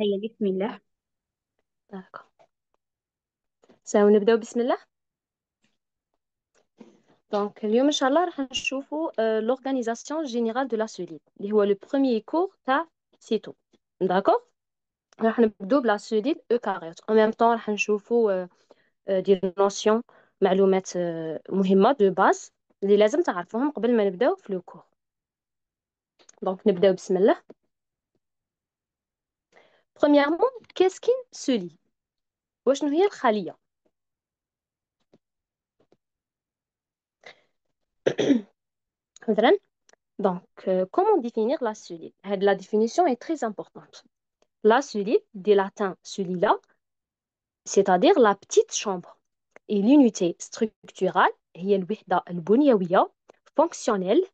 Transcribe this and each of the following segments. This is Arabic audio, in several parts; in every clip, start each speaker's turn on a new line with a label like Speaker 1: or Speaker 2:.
Speaker 1: هيا بسم الله بارك الله. سو نبداو بسم الله دونك اليوم ان شاء الله راح نشوفوا لورغانيزاسيون جينيرال دو لا سوليد اللي هو لو بروميي كور تاع سيتو داكوغ راح نبداو بلا سوليد اوكاريوت او ميم طون راح نشوفوا دي نوسيون معلومات آه، مهمه دو باز اللي لازم تعرفوهم قبل ما نبداو في لو كور دونك نبداو بسم الله Premièrement, qu'est-ce qui se lit Donc, euh, comment définir la solide euh, La définition est très importante. La solide, des latins là c'est-à-dire la petite chambre. Et l'unité structurale, هي الوحدة البنيوية, fonctionnelle,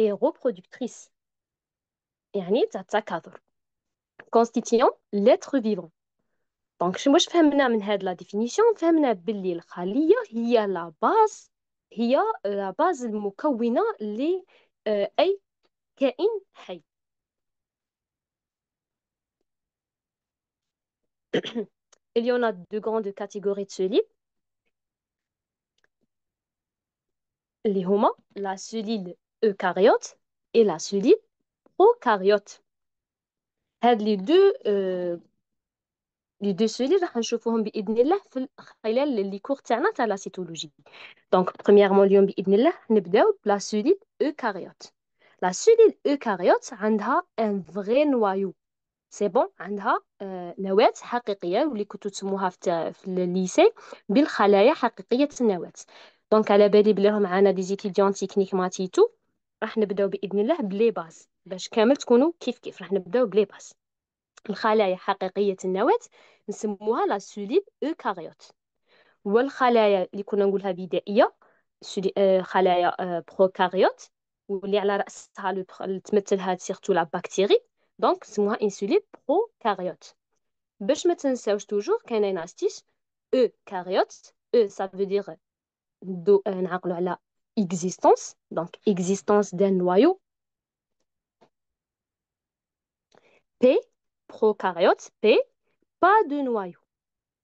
Speaker 1: et reproductrice. يعني constituant l'être vivant Donc, je فهمنا من la لا ديفينيسيون فهمنا la الخليه هي لا المكونه ل اي كائن Il y en a deux grandes catégories de cellules. Les humains, la cellule eucaryote et la cellule procaryote. هاد لي دو آه، لي دو سولي راح نشوفوهم باذن الله في خلال لي كور تاعنا تاع لا سيتولوجي دونك بريميرمون اليوم باذن الله نبداو بلا سوليد اوكاريوت لا سوليد اوكاريوت عندها ان فغي نوايو سي بون عندها آه، نواة حقيقيه واللي كنتو تسموها في الليسي بالخلايا حقيقيه النواة دونك على بالي بلي راهم معانا دي زيتيديون تكنيك ماتيتو راح نبداو باذن الله بلي باز باش كامل تكونوا كيف كيف راح نبداو بلي باس الخلايا حقيقيه النواه نسموها لا سوليد eukaryote والخلايا اللي كنا نقولها بدائيه آه، خلايا آه، بروكاريوت واللي على راسها تمثل هاد سيرتو لا بكتيري دونك نسموها انسولين بروكاريوت باش ما تنساوش توجور كاينين استيس او كاريوت او سا فو دير ندو نعقلو على اكزيستونس دونك اكزيستونس دان نوايو des prokaryotes, P, pas de noyau.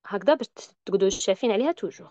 Speaker 1: هكذا باش تقدروا شايفين عليها توجور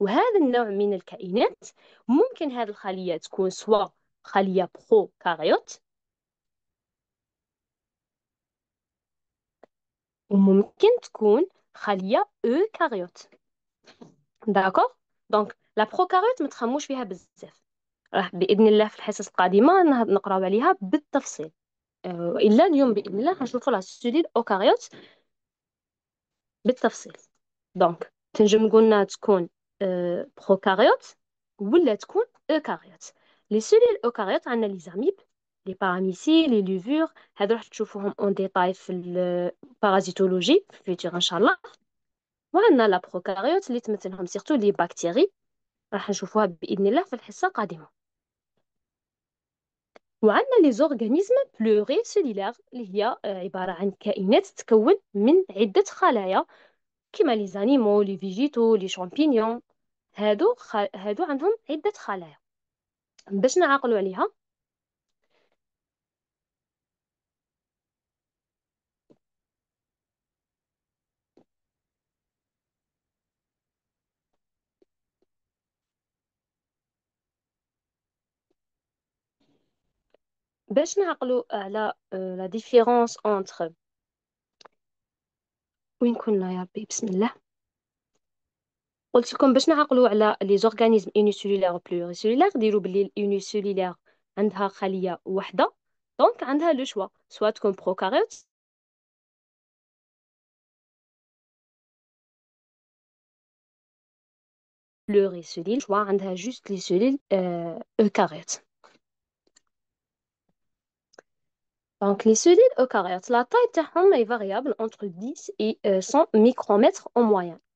Speaker 1: وهذا النوع من الكائنات ممكن هذه الخلية تكون سواء خلية بروكاريوت وممكن تكون خلية أوكاريوت داكوغ دونك لا بروكاريوت ما تخموش فيها بزاف راح باذن الله في الحصص القادمه نقراو عليها بالتفصيل آه، الا اليوم باذن الله غنشوفوا لا سوليد اوكاريوت بالتفصيل دونك تنجم قلنا تكون بروكاريوت euh, ولا تكون أوكاريوت لي سيلول أوكاريوت عندنا لي زاميب لي باراميسي لي ليفور هاد راح تشوفوهم اون ديتاي في البارازيتولوجي في فيتور ان شاء الله وعندنا لا بروكاريوت اللي تمثلهم سيرتو لي باكتيري راح نشوفوها باذن الله في الحصه القادمه وعندنا لي زورغانيزم بلوري سيلولير اللي هي آه، عباره عن كائنات تتكون من عده خلايا كما لي زانيمو لي فيجيتو لي شامبينيون هادو خ... هادو عندهم عدة خلايا باش نعاقلوا عليها باش نعقلوا على لا ديفيرونس اونتر وين كنا يا ربي بسم الله قلت لكم باش نعقلوا على لي زورغانيزم اونيسيلولار بلوريسيلولار ديروا بلي الاونيسيلولار عندها خليه واحده دونك عندها لو شوا سوا تكون بروكاريوت بلوريسيلول شوا عندها جوست لي سيلول eucaryotes Donc, les cellules eucaryotes, la taille de est variable entre 10 et 100 euh, micromètres en moyenne.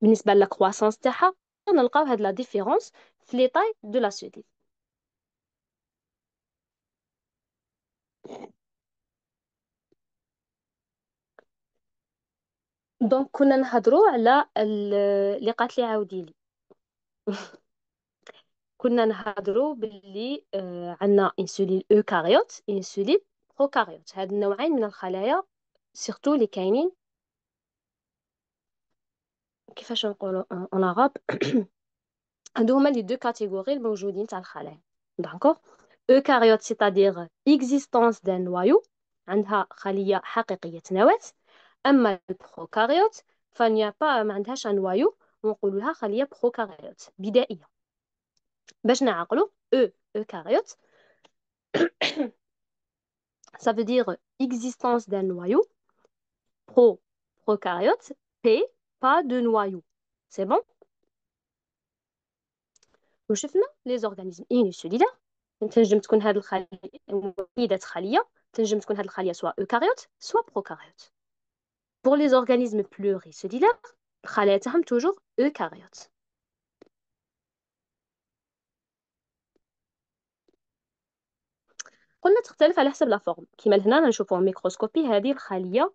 Speaker 1: بالنسبه لا كرواسونس تاعها نلقاو هاد لا ديفيرونس في لي طاي دو لا سيدي دونك كنا نهضروا على اللي قالت لي عاودي لي كنا نهضروا باللي آه، عندنا انسولين اوكاريوت انسولين بروكاريوت هاد النوعين من الخلايا سيرتو اللي كاينين en نقولوا اون عرب هادو هما لي دو كاتيجوري الموجودين تاع الخلايا d'accord? c'est-à-dire existence d'un noyau عندها خليه حقيقيه تنوات اما البروكاريوت فنيا با ما عندهاش نوايو ونقول لها خليه بروكاريوت بدائيه باش ça veut dire existence d'un noyau pro prokaryote p pas de noyau. C'est bon Pour les organismes inusolidaires, تنجم تكون الخليه وليدات خليه تنجم تكون prokaryote pour les organismes pluricellulaires cellules sont toujours eucaryotes قلنا تختلف على حسب لا فورم كيما نشوفوا ميكروسكوبي هذه الخليه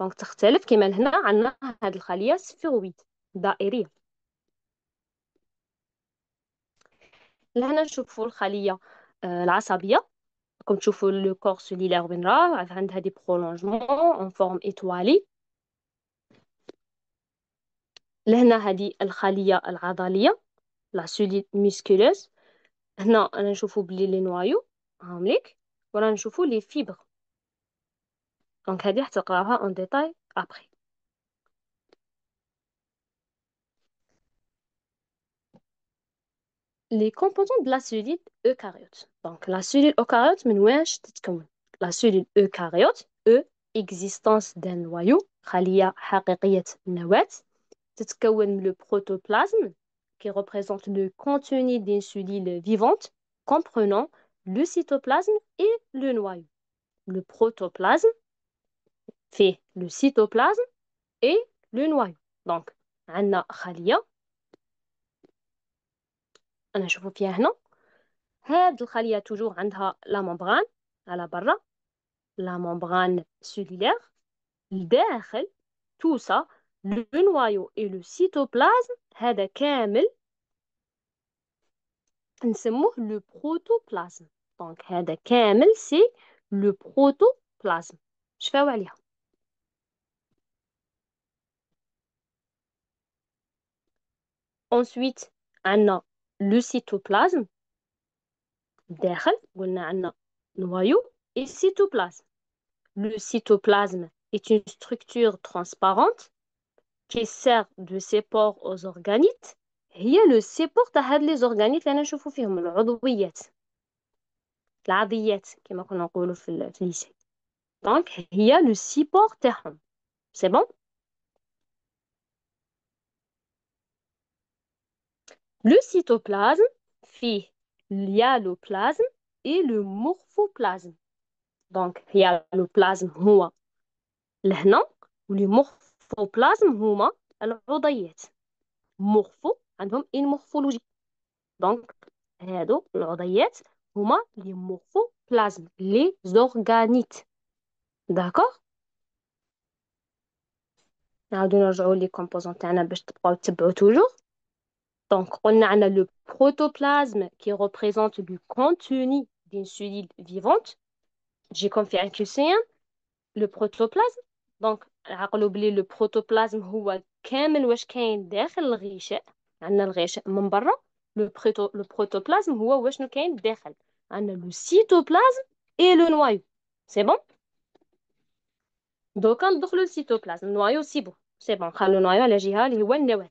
Speaker 1: دونك تختلف كما لهنا عندنا هاد الخليه سفيرويد دائريه لهنا نشوفوا الخليه آه، العصبيه راكم تشوفوا لو كور سيلولير وين راه عندها دي برولونجمون اون فورم ايطوالي لهنا هذه الخليه العضليه لا سوليد ميسكولوز هنا رانا نشوفوا بلي لي نوايو هاهم ليك ورانا نشوفوا لي فيبر Donc, à y tu en détail après. Les composants de la cellule eucaryote. Donc, la cellule eucaryote, mais nous, la cellule eucaryote, E, existence d'un noyau, Khalia Haririyat Nawet, c'est le protoplasme, qui représente le contenu d'une cellule vivante, comprenant le cytoplasme et le noyau. Le protoplasme, fait le cytoplasme et le noyau. Donc, on a khalia. On a je vous pierre non. Cette a toujours a la membrane à la barre, la membrane cellulaire. داخل tout ça, le noyau et le cytoplasme, هذا كامل le protoplasme. Donc, c'est le protoplasme. Je fais عليها. Ensuite, on a le cytoplasme. Derrière, on a noyau et cytoplasme. Le cytoplasme est une structure transparente qui sert de support aux organites. Il y a le support derrière les organites, là, je vous fais le les La Donc, il y a le support. C'est bon? Le cytoplasme fait l'hyaloplasme et le morphoplasme. Donc, l'hyaloplasme, est le nom, ou le morphoplasme, est le rodaillette. Morpho, ont une morphologie. Donc, le rodaillette, le morphoplasme, les organites. D'accord Nous نعاودو les composantes pour que باش te تتبعو toujours. Donc, on a le protoplasme qui représente du contenu d'une cellule vivante. J'ai confié un QCM, le protoplasme. Donc, le protoplasme, هو كامل واش كاين داخل الغشاء عندنا الغشاء من برا le, proto, le protoplasme هو واش كاين داخل عندنا le cytoplasme et le noyau c'est bon on ندخلو le cytoplasme le noyau c'est bon c'est bon خلو النوايو على جهه اللي هو النواة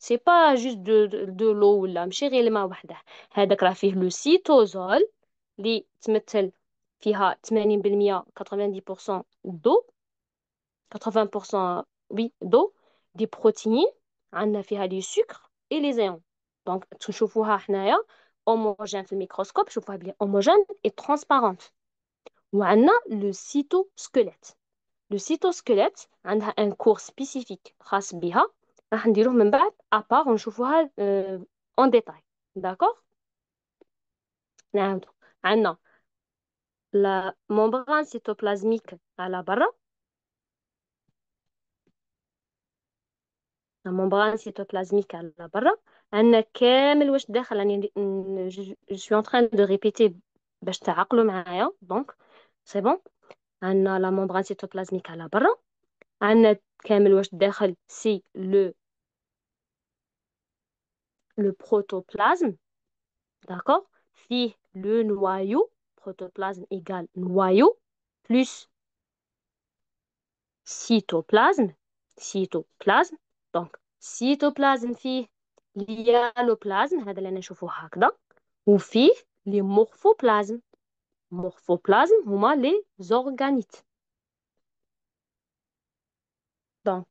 Speaker 1: Ce n'est pas juste de l'eau ou de l'âme, c'est réellement la même chose. C'est le cytosol qui contient 80% d'eau, 80% d'eau, des protéines, on a des sucres et des ions. Donc, vous voyez ici, homogène au microscope, homogène et transparent. On a le cytosquelette. Le cytosquelette a un cours spécifique grâce à à part on le en détail d'accord la membrane cytoplasmique à la barre la membrane cytoplasmique à la je suis en train de répéter donc c'est bon la membrane cytoplasmique à la barre anna le le protoplasme, d'accord Si le noyau, protoplasme égale noyau, plus cytoplasme, cytoplasme, donc cytoplasme fi l'hyaloplasme, ou اللي hakda. ou fi les morphoplasme. morphoplasme هما les organites. Donc,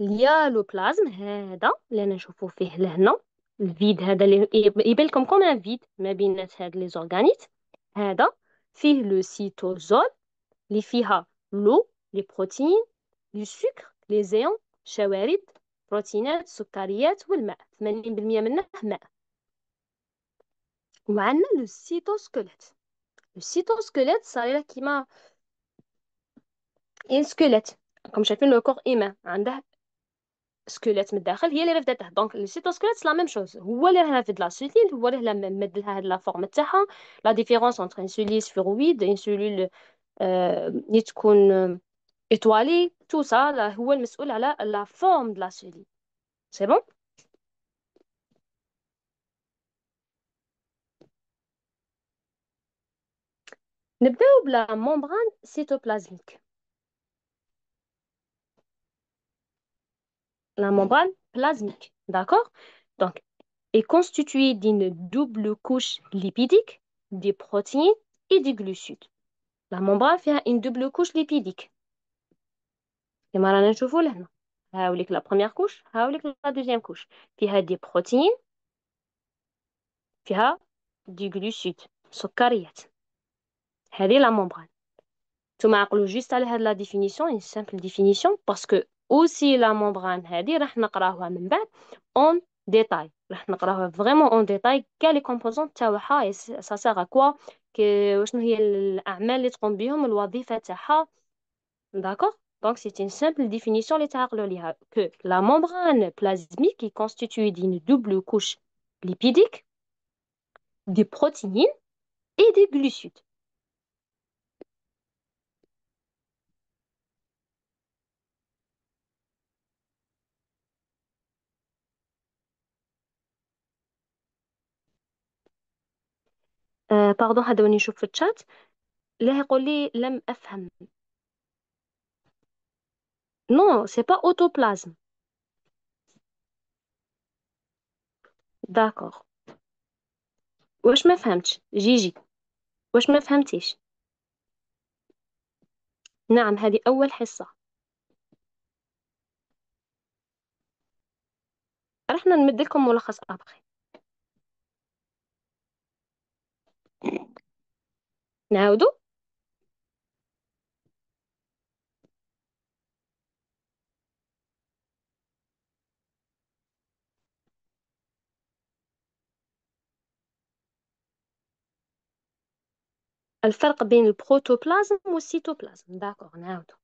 Speaker 1: هي لو بلازم هذا اللي انا نشوفو فيه لهنا الفيد هذا اللي يبان لكم كوم فيد ما بينات هاد لي زورغانيت هذا فيه لو سيتوزول اللي فيها لو لي بروتين لي سكر لي زيون شوارد بروتينات سكريات والماء 80% منه ماء وعندنا لو سيتوسكلت لو سيتوسكليت صايره كيما ان سكليت راكم شايفين لو كور ايمان عنده squelette mais d'après lui il est fait donc le cytosquelette c'est la même chose où est la forme de la cellule où est la même de la forme la différence entre une cellule cyroïde une cellule euh، euh، étoilée tout ça là où est le la forme de la cellule c'est bon on aborde la membrane cytoplasmique la membrane plasmique, d'accord Donc, est constituée d'une double couche lipidique, des protéines et des glucides. La membrane fait une double couche lipidique. Et maintenant, je vous la première couche, la deuxième couche. Il a des protéines, il des glucides, elle C'est la membrane. Tu le juste à la définition, une simple définition, parce que aussi la membrane هذه راح نقراوها en détail راح نقراوها vraiment en détail كاع les composants تاعها à que quoi, وشنو هي الاعمال اللي تقوم بهم الوظيفه تاعها d'accord Donc, c'est une simple définition que la membrane plasmique est constituée d'une double couche lipidique, des protéines et des glucides. آه باردون هذا وين نشوف في الشات لا يقول لي لم أفهم نو سي با أوتوبلازم داكوغ واش ما فهمتش جيجي واش ما فهمتيش نعم هذه أول حصة رحنا نمد لكم ملخص أبخي نعاودو الفرق بين البروتوبلازم والسيتوبلازم داكوغ نعاودو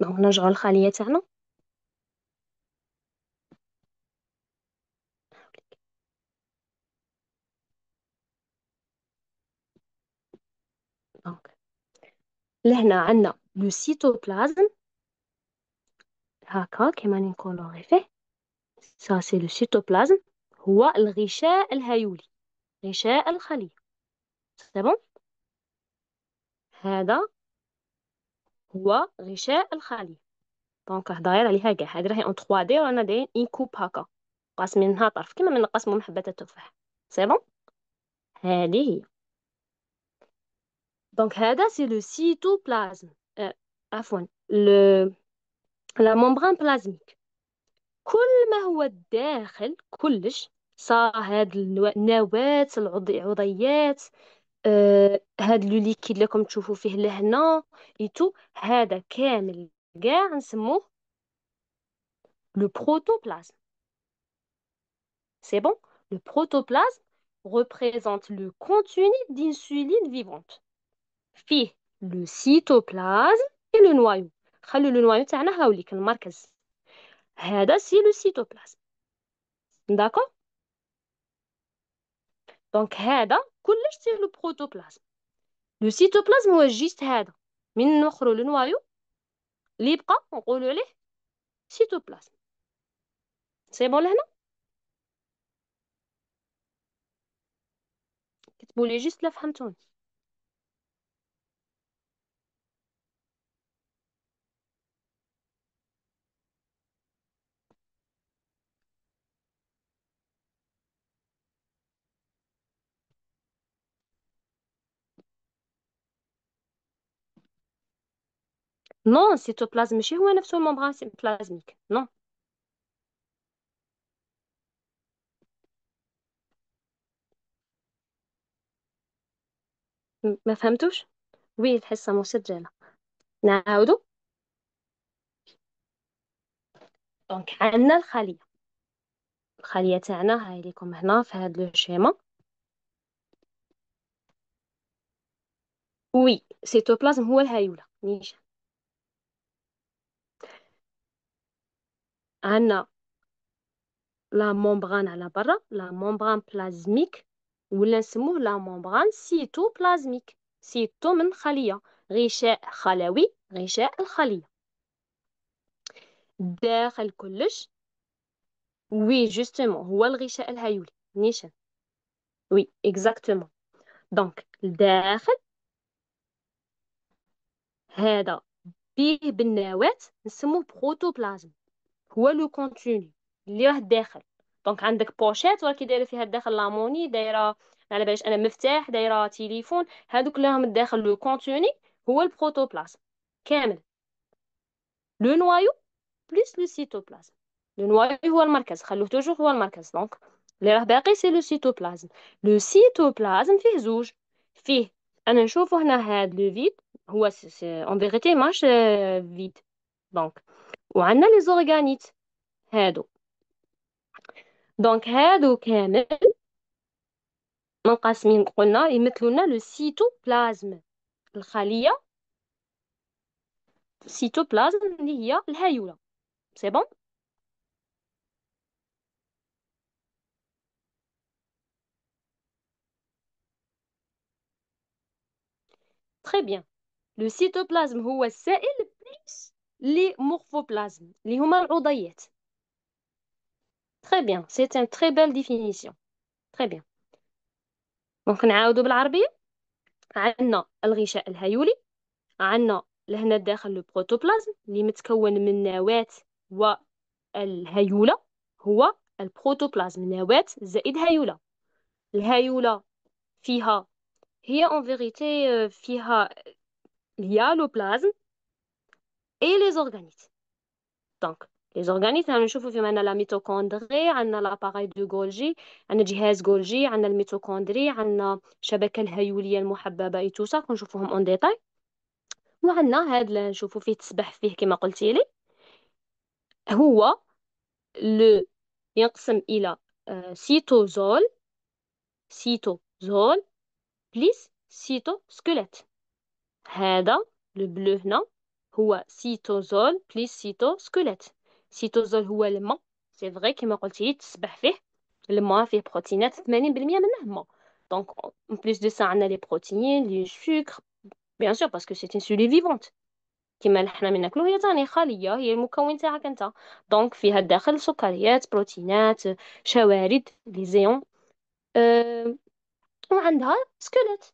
Speaker 1: دونك نرجعو للخلية تاعنا لهنا عندنا لو سيتوبلازم هكا كيما نكولوغي فيه سا سي لو سيتوبلازم هو الغشاء الهيولي غشاء الخلية سي بون هذا هو غشاء الخلية دونك داير عليها كاع هادي راهي اون 3 دي وانا داير ان كوب هكا قاسمينها طرف كيما من نقسمو محبات التفاح سي بون هادي هي Donc, c'est le cytoplasme, euh, la membrane plasmique. Tout ce qui est à l'intérieur, tout ce qui est à l'intérieur, les le liquide que vous voyez ici, tout cela, c'est le protoplasme. C'est bon Le protoplasme représente le contenu d'insuline vivante. فيه لو سيتوبلازم اي لو نوايو خلو لو نوايو تاعنا هاوليك المركز هذا سي لو سيتوبلازم داكو دونك هذا كلش سي لو بروتوبلازم لو سيتوبلازم هو جيست هذا من نخرو لو نوايو اللي يبقى نقولوا عليه سيتوبلازم سي بون لهنا كتبوا لي جيست لا فهمتوني نو سيتوبلازم ماشي هو نفسه الممبران بلازميك نو ما فهمتوش وي الحصة مسجلة نعاودو دونك عندنا الخلية الخلية تاعنا هاي ليكم هنا في هاد لو شيما وي سيتوبلازم هو الهيولة نيشان عندنا لا مومبران على برا لا مومبران بلازميك ولا نسموه لا مومبران سيتو بلازميك سيتو من خلية غشاء خلوي غشاء الخلية داخل كلش وي جوستومون هو الغشاء الهيولي نيشان وي اكزاكتومون دونك الداخل هذا بيه بالنواة نسموه بروتوبلازم هو لو كونتوني اللي راه داخل دونك عندك بوشيت ولكن دايره فيها الداخل لاموني دايره على باليش انا مفتاح دايره تليفون هادوك اللي راهم الداخل لو كونتوني هو البروتوبلازم كامل لو نوايو بلس لو سيتوبلازم لو نوايو هو المركز خلوه توجور هو المركز دونك اللي راه باقي سي لو سيتوبلازم لو سيتوبلازم فيه زوج فيه انا نشوفو هنا هاد لو فيد هو اون فيغيتي ماش فيد دونك وعندنا لي زورغانيت هادو دونك هادو كامل منقسمين قلنا لنا لو سيتوبلازم الخليه سيتوبلازم اللي هي الهيوله سي بون Très بيان لو سيتوبلازم هو السائل بليس لي مورفوبلازم اللي هما العضيات تري بيان سي ان تري بيل ديفينيسيون تري بيان دونك نعاودو بالعربيه عندنا الغشاء الهيولي عندنا لهنا داخل البروتوبلازم اللي متكون من نواة والهيولة هو البروتوبلازم نواة زائد هيولة الهيولة فيها هي اون فيغيتي فيها هي لو بلازم اي لي زورغانيت دونك لي زورغانيت نشوفو فيهم عندنا لا ميتوكوندري عندنا لاباغاي دو جولجي عندنا جهاز جولجي عندنا الميتوكوندري عندنا الشبكه الهيوليه المحببه اي توسا كنشوفوهم اون ديتاي وعندنا هاد اللي نشوفو فيه تسبح فيه كما قلتي لي هو لو ينقسم الى سيتوزول سيتوزول بليس سيتو سكوليت هذا لو بلو هنا هو سيتوزول بليس سيتو سكولات سيتوزول هو الماء سي فغي كيما قلتي تسبح فيه الماء فيه بروتينات 80% منه ماء دونك اون بليس دو سا عندنا لي بروتين لي سكر بيان سور باسكو سي سولي فيفونت كيما اللي حنا بناكلو هي تاني خاليه هي المكون تاعك انت دونك فيها الداخل سكريات بروتينات شوارد لي زيون أه وعندها سكلت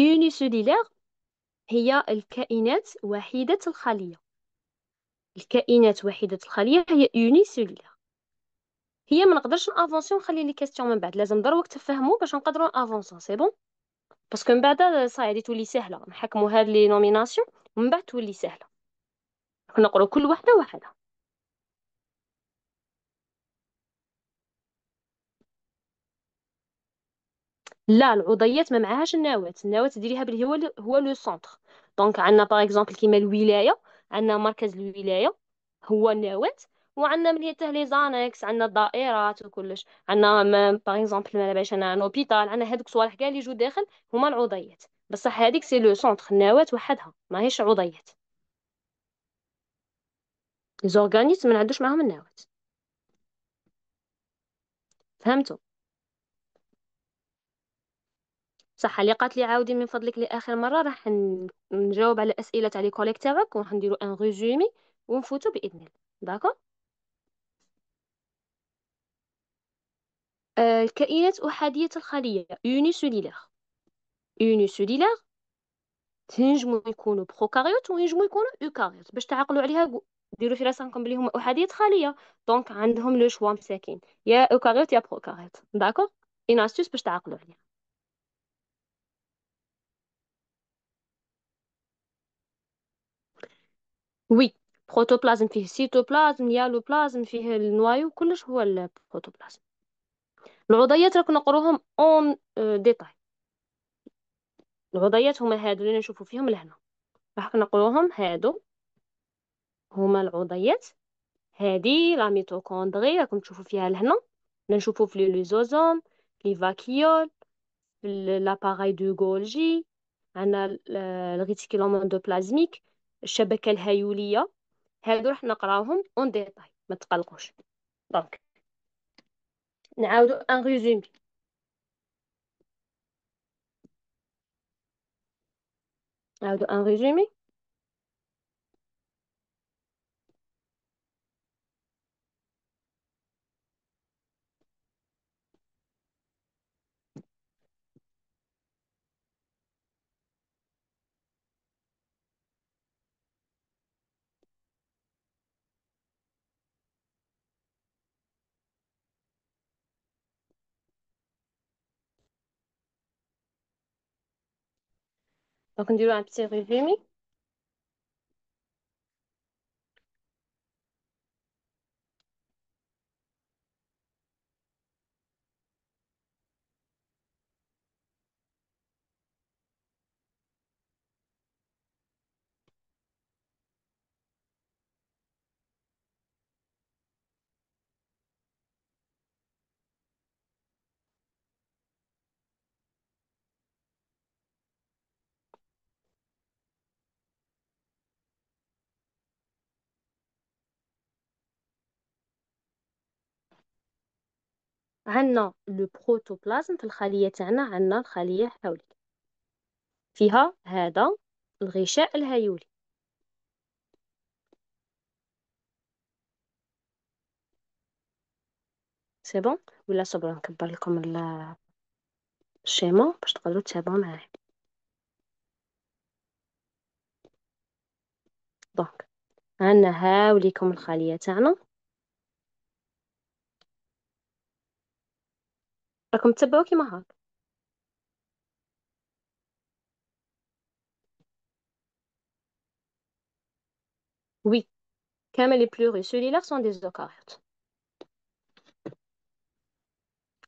Speaker 1: يونيسيلولير هي الكائنات وحيدة الخلية الكائنات وحيدة الخلية هي يونيسيلولير هي ما نقدرش نافونسي ونخلي لي كاستيون من بعد لازم دروك تفهموا باش نقدروا نأفونسيو سي بون باسكو من بعد صايري تولي سهله نحكموا هاد لي نوميناسيون ومن بعد تولي سهله نقروا كل وحده وحدها لا العضيات ما معاهاش النواة النواة ديريها باللي هو هو لو سونتر دونك عندنا باغ اكزومبل كيما الولايه عندنا مركز الولايه هو النواة وعندنا من تاه لي زانكس عندنا الدائرات وكلش عندنا باغ اكزومبل ما باش انا لوبيتال عندنا هذوك صوالح كاع اللي جو داخل هما العضيات بصح هذيك سي لو سونتر النواة وحدها ماهيش عضيات لي زورغانيزم ما عندوش معاهم النواة فهمتوا صح اللي قالت لي عاودي من فضلك لاخر مره راح نجاوب على الاسئله تاع لي كوليك تاعك وراح نديرو ان ريزومي ونفوتو باذن الله داكو آه، الكائنات احاديه الخليه يوني سوليلاغ تنجمو يكونوا بروكاريوت وينجمو يكونوا اوكاريوت باش تعقلوا عليها ديرو ديروا في راسكم بلي هما احاديه خلية دونك عندهم لو شوا مساكين يا اوكاريوت يا بروكاريوت داكو اين استوس باش تعقلوا عليها وي بروتوبلازم فيه سيتوبلازم يالوبلازم فيه النوايو كلش هو البروتوبلازم العضيات راك نقروهم اون آه، ديتاي العضيات هما هادو اللي نشوفو فيهم لهنا راح نقروهم هادو هما العضيات هادي لا ميتوكوندري راكم تشوفو فيها لهنا نشوفو في ليزوزوم لي فاكيول لاباراي دو غولجي عندنا آه، الريتيكولوم اندوبلازميك الشبكه الهيوليه هادو راح نقراوهم اون ديتاي ما تقلقوش دونك نعاودو ان ريزومي نعاودو ان ريزومي Donc, on dirait un petit résumé. عندنا لو بروتوبلازم في الخليه تاعنا عندنا الخليه حولك فيها هذا الغشاء الهيولي سي بون ولا صبر نكبر لكم الشيما باش تقدروا تتابعوا معايا دونك عندنا هاوليكم الخليه تاعنا راكم تتبعوا كيما هاك وي كامل لي plus سولي لا سون دي des eucaryotes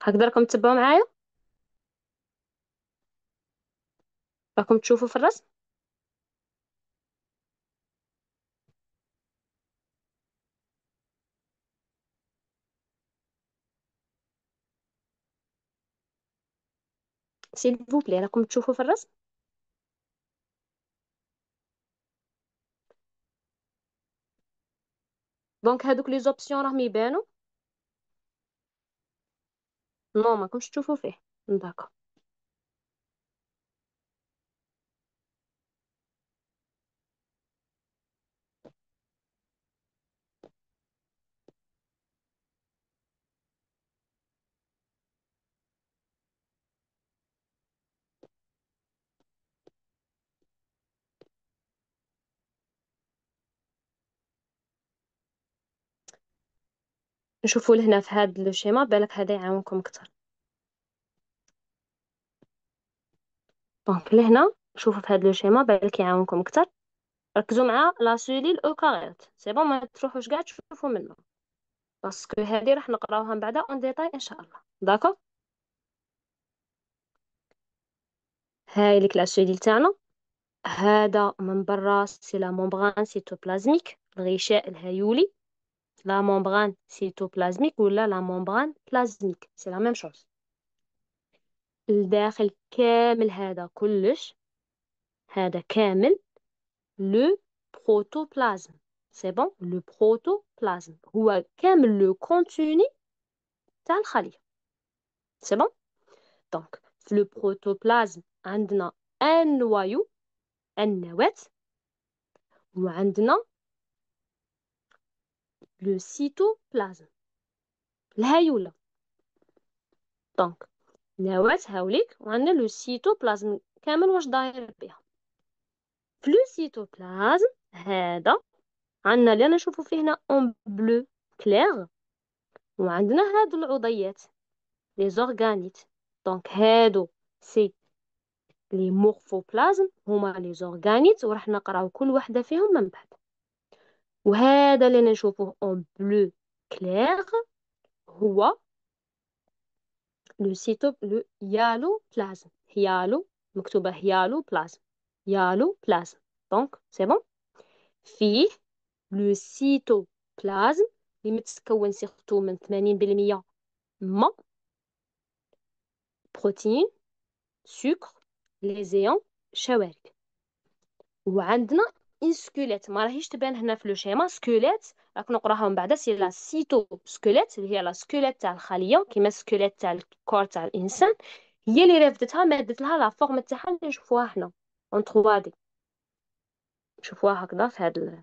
Speaker 1: هكذا راكم تتبعوا معايا راكم تشوفوا في الرسم سيل فوبلي راكم تشوفوا في الرسم دونك هادوك لي زوبسيون راهم يبانو نو ما كنتش تشوفوا فيه داكو نشوفوا لهنا في هاد لو شيما بالك هذا يعاونكم اكثر دونك لهنا شوفوا في هاد لو شيما بالك يعاونكم اكثر ركزوا مع لا سيليل كاريت سي بون ما تروحوش كاع تشوفوا منه باسكو هادي راح نقراوها من بعد اون ديتاي ان شاء الله داكو هاي ليك لا سيليل تاعنا هذا من برا سي لا مومبران سيتوبلازميك الغشاء الهيولي لا ممبران سيتوبلازميك ولا لا ممبران بلازميك سي لا ميم شوز الداخل كامل هذا كلش هذا كامل لو بروتوبلازم سي بون لو بروتوبلازم هو كامل لو كونتوني تاع الخليه سي بون دونك في لو بروتوبلازم عندنا ان نوايو النواة وعندنا لو سيتوبلازم الهيولة دونك نواة هاوليك وعندنا لو سيتوبلازم كامل واش داير بها فلو سيتوبلازم هذا عندنا اللي نشوفو فيه هنا اون بلو كلير وعندنا هاد العضيات لي زورغانيت دونك هادو سي لي مورفوبلازم هما لي زورغانيت وراح نقراو كل وحده فيهم من بعد Ou, hè, de en bleu clair, ou, le cytoplasme. le cytoplasme, il m'a dit yalo c'est surtout, il Donc c'est bon. Fi, le protéines, sucres, leséants, chauèques. Ou, protéines, ان سكيليت ما راهيش تبان هنا في لو شيما سكيليت راك نقراها من بعد سي لا سيتو سكيليت اللي هي لا سكيليت تاع الخليه كيما سكيليت تاع الكور تاع الانسان هي اللي رفدتها مادت لها لا فورم تاعها اللي نشوفوها حنا اون 3 دي نشوفوها هكذا في هاد ال...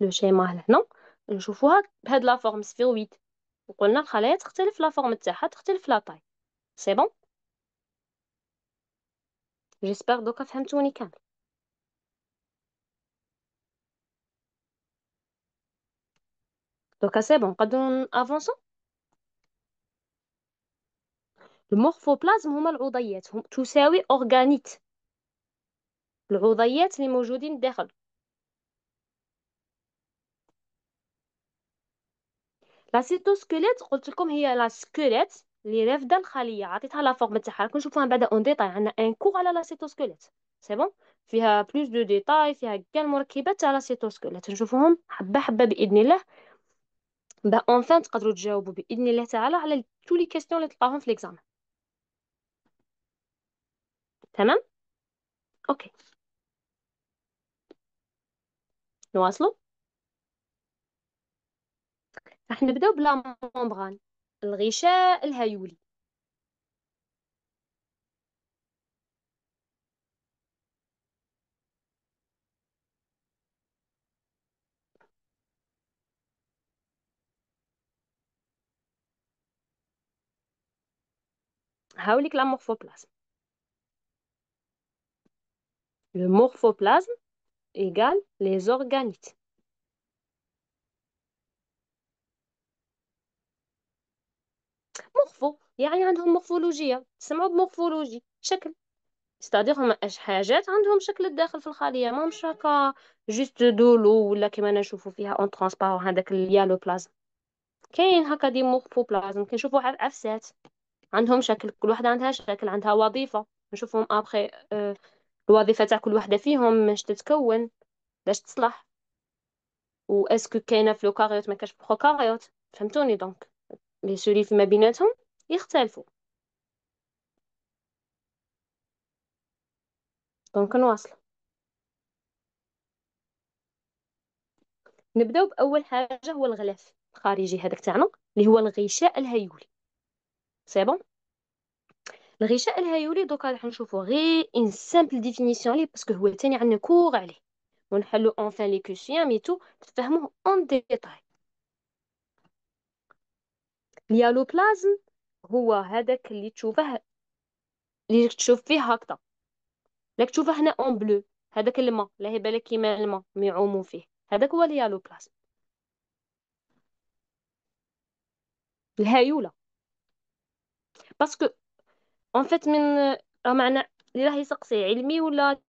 Speaker 1: لو شيما هنا نشوفوها بهاد لا فورم سفير وقلنا الخلايا تختلف لا فورم تاعها تختلف لا طاي c'est bon j'espère donc à faire un tour donc ah, bon cadon avançons le morphoplasm ou les tout ça organite les orgaite les mousjoudins la cytosquelette comme il a la squelette ريف دان الخليه عطيتها لا فورم تاعها راكم نشوفوها من بعد اون ديتاي عندنا ان كور على لاسيتوسكليت سي بون فيها بلوس دو ديتاي فيها كاع المركبات تاع لاسيتوسكليت نشوفوهم حبه حبه باذن الله با اونفان تقدروا تجاوبوا باذن الله تعالى على تو لي كيسيون اللي تلقاهم في ليكزام تمام اوكي نواصلوا راح نبداو بلا ممبران الغشاء الهيولي هاوليك لا مورفوبلازم المورفوبلازم ايغال لي زورغانيت مورفو يعني عندهم مورفولوجيا تسمعوا بمورفولوجي شكل ستادير هما اش حاجات عندهم شكل الداخل في الخليه ما مش هكا جوست دولو ولا كيما نشوفو فيها اون ترانسبارون هذاك اليالو بلازم كاين هكا دي مورفو بلازم كنشوفو عفسات عندهم شكل كل وحده عندها شكل عندها وظيفه نشوفهم ابخي euh، الوظيفه تاع كل وحده فيهم باش تتكون باش تصلح واسكو كاينه في لوكاريوت ما كاش في بروكاريوت فهمتوني دونك للسلوك ما بيناتهم يختلفوا دونك نواصل نبداو باول حاجه هو الغلاف الخارجي هذاك تاعنا اللي هو الغشاء الهيولي سي بون الغشاء الهيولي دوكا راح نشوفو غير ان سامبل ديفينيسيون لي باسكو هو تاني عندنا كور عليه ونحلو اونفان لي كوسيام ميتو تفهموه اون ديتاي اليالوبلازم هو هذاك اللي تشوفه اللي تشوف فيه هكذا لك تشوفه هنا اون بلو هذاك الماء لا هي بالك كيما الماء ما يعوموا فيه هذاك هو اليالوبلازم الهايوله باسكو اون فيت من راه معنى اللي راه يسقسي علمي ولا